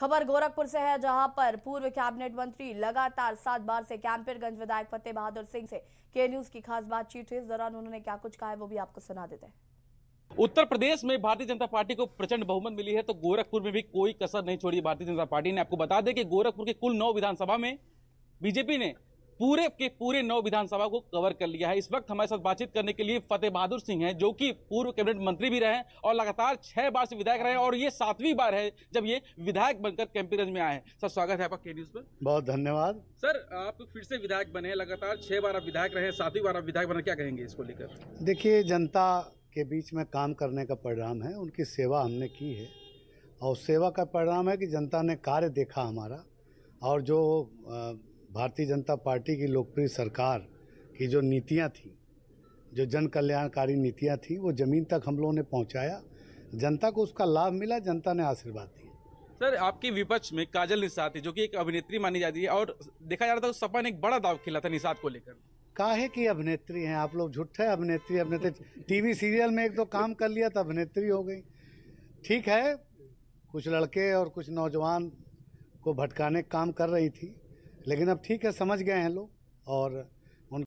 खबर गोरखपुर से है जहां पर पूर्व कैबिनेट मंत्री लगातार सात बार से कैंपेरगंज विधायक फतेह बहादुर सिंह से के न्यूज की खास बातचीत हुई इस दौरान उन्होंने क्या कुछ कहा है वो भी आपको सुना देते हैं उत्तर प्रदेश में भारतीय जनता पार्टी को प्रचंड बहुमत मिली है तो गोरखपुर में भी कोई कसर नहीं छोड़ी भारतीय जनता पार्टी ने आपको बता दें कि गोरखपुर के कुल नौ विधानसभा में बीजेपी ने पूरे के पूरे नौ विधानसभा को कवर कर लिया है इस वक्त हमारे साथ बातचीत करने के लिए फतेह बहादुर सिंह हैं जो कि पूर्व कैबिनेट मंत्री भी रहे हैं और लगातार छह बार से विधायक रहे हैं और ये सातवीं बार है जब ये विधायक बनकर कैंपीगंज में आए हैं सर स्वागत है आपका के न्यूज पर बहुत धन्यवाद सर आप फिर से विधायक बने लगातार छह बार आप विधायक रहे सातवीं बार आप विधायक बने क्या कहेंगे इसको लेकर देखिए जनता के बीच में काम करने का परिणाम है उनकी सेवा हमने की है और सेवा का परिणाम है कि जनता ने कार्य देखा हमारा और जो भारतीय जनता पार्टी की लोकप्रिय सरकार की जो नीतियाँ थी जो जन कल्याणकारी नीतियाँ थी वो ज़मीन तक हम लोगों ने पहुँचाया जनता को उसका लाभ मिला जनता ने आशीर्वाद दिया सर आपकी विपक्ष में काजल निषाद थी जो कि एक अभिनेत्री मानी जाती है और देखा जा रहा था सपा ने एक बड़ा दाव खेला था निषाद को लेकर काहे की अभिनेत्री हैं आप लोग झूठे अभिनेत्री अभिनेत्री टीवी सीरियल में एक दो काम कर लिया तो अभिनेत्री हो गई ठीक है कुछ लड़के और कुछ नौजवान को भटकाने का काम कर रही थी लेकिन अब ठीक है समझ गए हैं लोग और उन